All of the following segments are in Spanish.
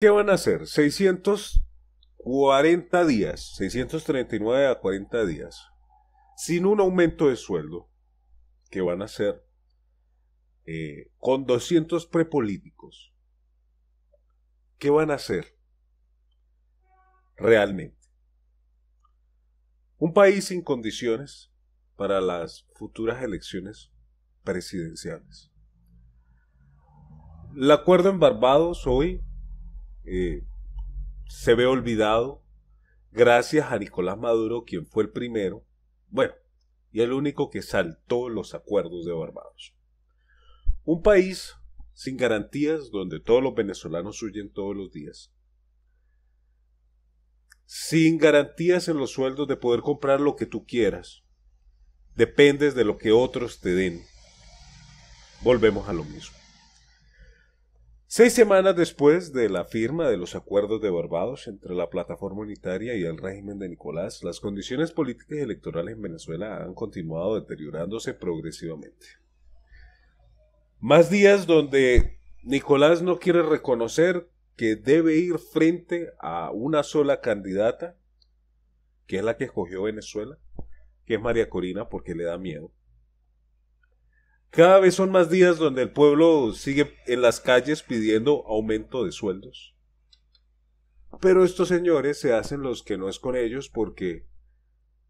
¿Qué van a hacer? 640 días, 639 a 40 días, sin un aumento de sueldo, ¿Qué van a hacer eh, con 200 prepolíticos. ¿Qué van a hacer realmente? Un país sin condiciones para las futuras elecciones presidenciales. El acuerdo en Barbados hoy eh, se ve olvidado gracias a Nicolás Maduro, quien fue el primero, bueno, y el único que saltó los acuerdos de Barbados. Un país sin garantías donde todos los venezolanos huyen todos los días. Sin garantías en los sueldos de poder comprar lo que tú quieras. Dependes de lo que otros te den. Volvemos a lo mismo. Seis semanas después de la firma de los acuerdos de Barbados entre la plataforma unitaria y el régimen de Nicolás, las condiciones políticas y electorales en Venezuela han continuado deteriorándose progresivamente. Más días donde Nicolás no quiere reconocer que debe ir frente a una sola candidata, que es la que escogió Venezuela, que es María Corina, porque le da miedo. Cada vez son más días donde el pueblo sigue en las calles pidiendo aumento de sueldos. Pero estos señores se hacen los que no es con ellos porque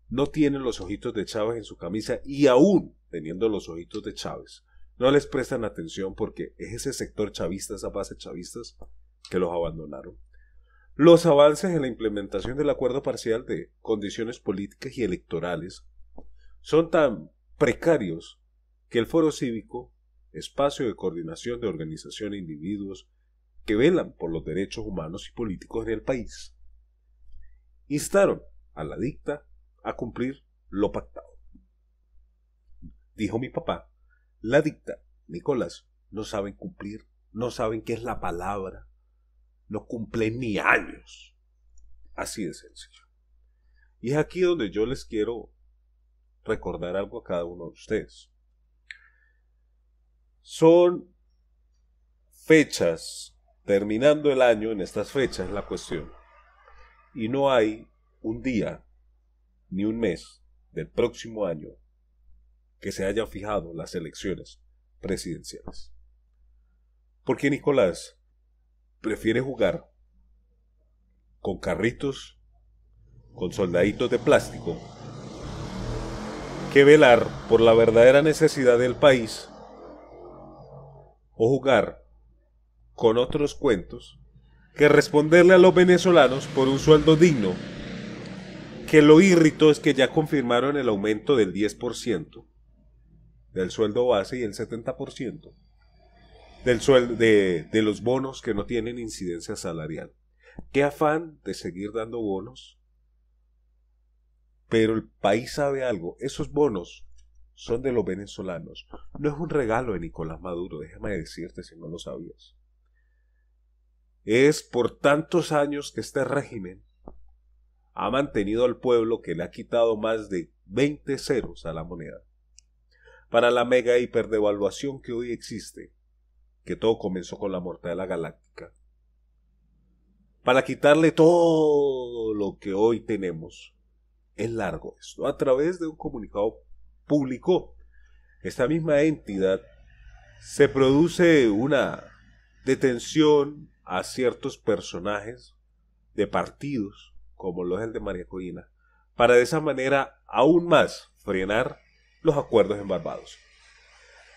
no tienen los ojitos de Chávez en su camisa y aún teniendo los ojitos de Chávez, no les prestan atención porque es ese sector chavista, esa base chavistas, que los abandonaron. Los avances en la implementación del acuerdo parcial de condiciones políticas y electorales son tan precarios que el foro cívico, espacio de coordinación de organización e individuos que velan por los derechos humanos y políticos en el país, instaron a la dicta a cumplir lo pactado. Dijo mi papá, la dicta, Nicolás, no saben cumplir, no saben qué es la palabra, no cumplen ni años. Así de sencillo. Y es aquí donde yo les quiero recordar algo a cada uno de ustedes son fechas, terminando el año en estas fechas la cuestión. Y no hay un día ni un mes del próximo año que se haya fijado las elecciones presidenciales. Porque Nicolás prefiere jugar con carritos, con soldaditos de plástico, que velar por la verdadera necesidad del país o jugar con otros cuentos que responderle a los venezolanos por un sueldo digno, que lo irritó es que ya confirmaron el aumento del 10% del sueldo base y el 70% del sueldo de los bonos que no tienen incidencia salarial. Qué afán de seguir dando bonos. Pero el país sabe algo, esos bonos son de los venezolanos. No es un regalo de Nicolás Maduro, déjame decirte si no lo sabías. Es por tantos años que este régimen ha mantenido al pueblo que le ha quitado más de 20 ceros a la moneda. Para la mega hiperdevaluación que hoy existe, que todo comenzó con la de la galáctica, para quitarle todo lo que hoy tenemos, es largo esto, a través de un comunicado publicó. Esta misma entidad se produce una detención a ciertos personajes de partidos, como lo es el de María Corina, para de esa manera aún más frenar los acuerdos en Barbados.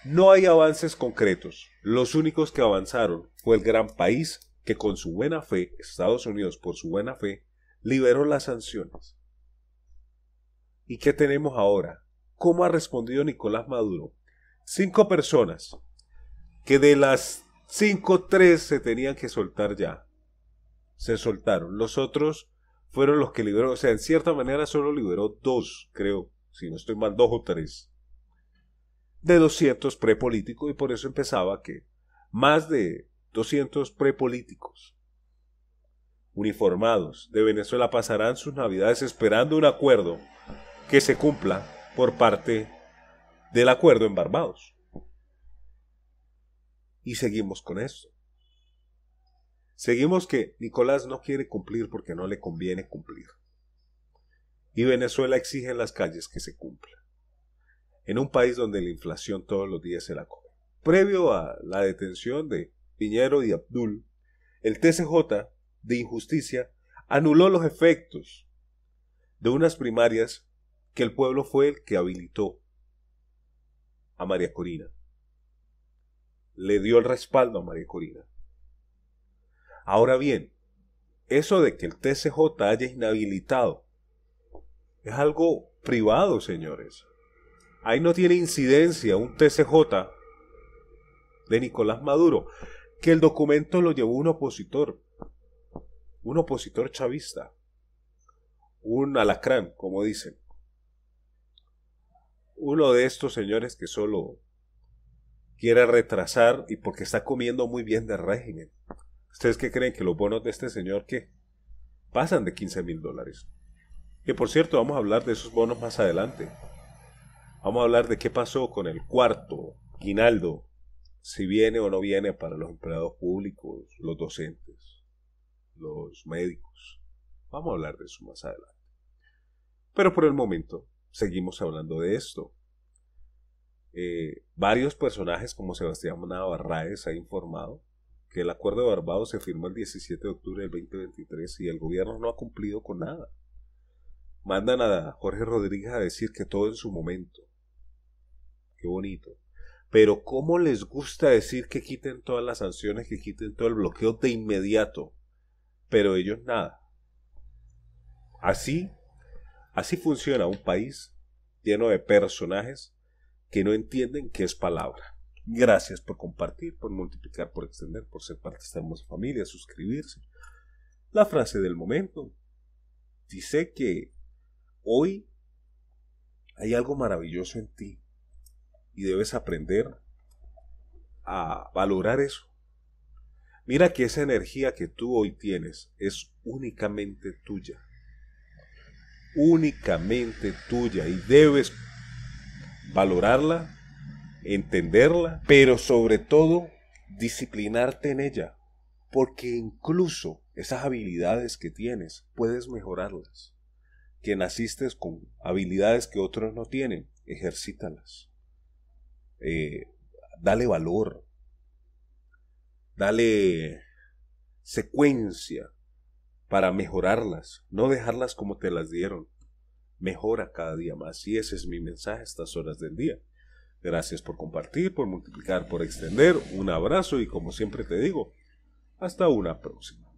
No hay avances concretos. Los únicos que avanzaron fue el gran país que con su buena fe, Estados Unidos por su buena fe, liberó las sanciones. ¿Y qué tenemos ahora? cómo ha respondido Nicolás Maduro. Cinco personas que de las cinco, tres se tenían que soltar ya. Se soltaron. Los otros fueron los que liberó. O sea, en cierta manera solo liberó dos, creo. Si no estoy mal, dos o tres. De 200 prepolíticos. Y por eso empezaba que más de 200 prepolíticos uniformados de Venezuela pasarán sus navidades esperando un acuerdo que se cumpla por parte del acuerdo en Barbados. Y seguimos con esto. Seguimos que Nicolás no quiere cumplir porque no le conviene cumplir. Y Venezuela exige en las calles que se cumpla. En un país donde la inflación todos los días se la come. Previo a la detención de Piñero y Abdul, el TCJ de injusticia anuló los efectos de unas primarias que el pueblo fue el que habilitó a María Corina. Le dio el respaldo a María Corina. Ahora bien, eso de que el TCJ haya inhabilitado es algo privado, señores. Ahí no tiene incidencia un TCJ de Nicolás Maduro, que el documento lo llevó un opositor, un opositor chavista, un alacrán, como dicen uno de estos señores que solo quiere retrasar y porque está comiendo muy bien de régimen. ¿Ustedes qué creen que los bonos de este señor qué? Pasan de 15 mil dólares. Que por cierto, vamos a hablar de esos bonos más adelante. Vamos a hablar de qué pasó con el cuarto guinaldo, si viene o no viene para los empleados públicos, los docentes, los médicos. Vamos a hablar de eso más adelante. Pero por el momento, seguimos hablando de esto. Eh, varios personajes como Sebastián Navarraez ha informado que el acuerdo de Barbados se firmó el 17 de octubre del 2023 y el gobierno no ha cumplido con nada. Mandan a Jorge Rodríguez a decir que todo en su momento. Qué bonito. Pero ¿cómo les gusta decir que quiten todas las sanciones, que quiten todo el bloqueo de inmediato? Pero ellos nada. Así Así funciona un país lleno de personajes que no entienden qué es palabra. Gracias por compartir, por multiplicar, por extender, por ser parte de esta hermosa familia, suscribirse. La frase del momento dice que hoy hay algo maravilloso en ti y debes aprender a valorar eso. Mira que esa energía que tú hoy tienes es únicamente tuya únicamente tuya y debes valorarla, entenderla, pero sobre todo disciplinarte en ella, porque incluso esas habilidades que tienes puedes mejorarlas. Que naciste con habilidades que otros no tienen, ejercítalas. Eh, dale valor, dale secuencia para mejorarlas, no dejarlas como te las dieron. Mejora cada día más y ese es mi mensaje a estas horas del día. Gracias por compartir, por multiplicar, por extender. Un abrazo y como siempre te digo, hasta una próxima.